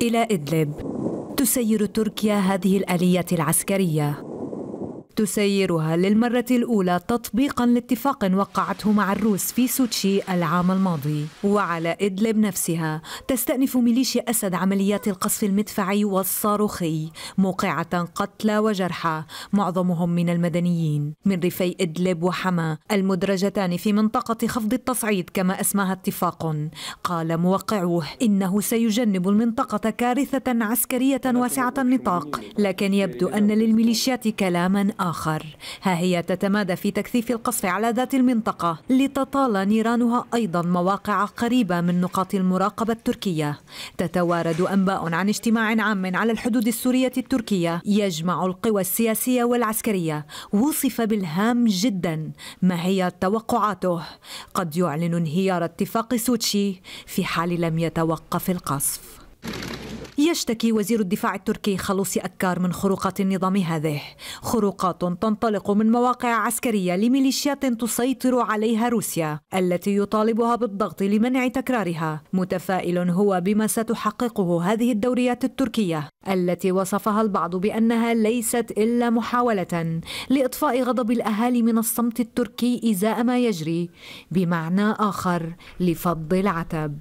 إلى إدلب تسير تركيا هذه الآلية العسكرية تسيرها للمرة الأولى تطبيقا لاتفاق وقعته مع الروس في سوتشي العام الماضي وعلى إدلب نفسها تستأنف ميليشيا أسد عمليات القصف المدفعي والصاروخي موقعة قتلى وجرحى معظمهم من المدنيين من ريفي إدلب وحما المدرجتان في منطقة خفض التصعيد كما أسماها اتفاق قال موقعوه إنه سيجنب المنطقة كارثة عسكرية واسعة النطاق لكن يبدو أن للميليشيات كلاما آخر ها هي تتمادى في تكثيف القصف على ذات المنطقة لتطال نيرانها أيضا مواقع قريبة من نقاط المراقبة التركية تتوارد أنباء عن اجتماع عام على الحدود السورية التركية يجمع القوى السياسية والعسكرية وصف بالهام جدا ما هي توقعاته قد يعلن انهيار اتفاق سوتشي في حال لم يتوقف القصف يشتكي وزير الدفاع التركي خلوصي أكار من خروقات النظام هذه خروقات تنطلق من مواقع عسكرية لميليشيات تسيطر عليها روسيا التي يطالبها بالضغط لمنع تكرارها متفائل هو بما ستحققه هذه الدوريات التركية التي وصفها البعض بأنها ليست إلا محاولة لإطفاء غضب الأهالي من الصمت التركي إزاء ما يجري بمعنى آخر لفض العتب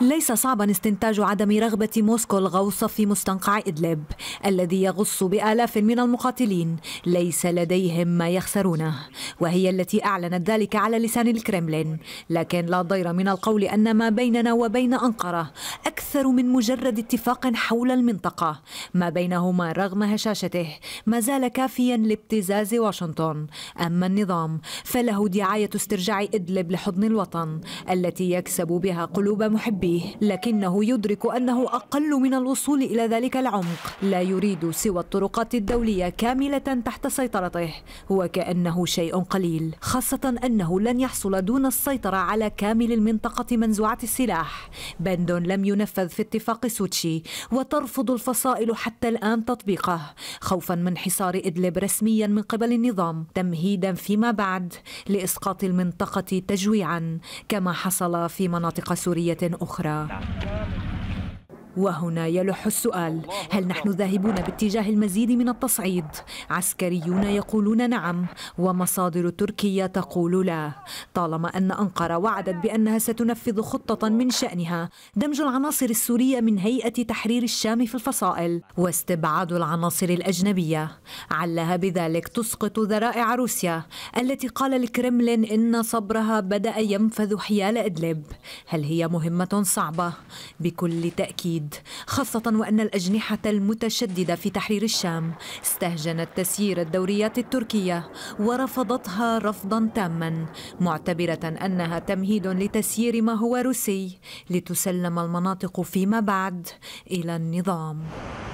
ليس صعبا استنتاج عدم رغبة موسكو الغوص في مستنقع إدلب الذي يغص بآلاف من المقاتلين ليس لديهم ما يخسرونه وهي التي أعلنت ذلك على لسان الكرملين لكن لا ضير من القول أن ما بيننا وبين أنقرة أكثر من مجرد اتفاق حول المنطقة ما بينهما رغم هشاشته ما زال كافيا لابتزاز واشنطن أما النظام فله دعاية استرجاع إدلب لحضن الوطن التي يكسب بها قلوب محبيه به لكنه يدرك أنه أقل من الوصول إلى ذلك العمق لا يريد سوى الطرقات الدولية كاملة تحت سيطرته وكأنه شيء قليل خاصة أنه لن يحصل دون السيطرة على كامل المنطقة منزوعة السلاح بند لم ينفذ في اتفاق سوتشي وترفض الفصائل حتى الآن تطبيقه خوفا من حصار إدلب رسميا من قبل النظام تمهيدا فيما بعد لإسقاط المنطقة تجويعا كما حصل في مناطق سورية أخرى أخرى وهنا يلح السؤال هل نحن ذاهبون باتجاه المزيد من التصعيد عسكريون يقولون نعم ومصادر تركيا تقول لا طالما ان انقره وعدت بانها ستنفذ خطه من شانها دمج العناصر السوريه من هيئه تحرير الشام في الفصائل واستبعاد العناصر الاجنبيه علها بذلك تسقط ذرائع روسيا التي قال الكرملين ان صبرها بدا ينفذ حيال ادلب هل هي مهمه صعبه بكل تاكيد البلاد خاصة وأن الأجنحة المتشددة في تحرير الشام استهجنت تسيير الدوريات التركية ورفضتها رفضا تاما معتبرة أنها تمهيد لتسيير ما هو روسي لتسلم المناطق فيما بعد إلى النظام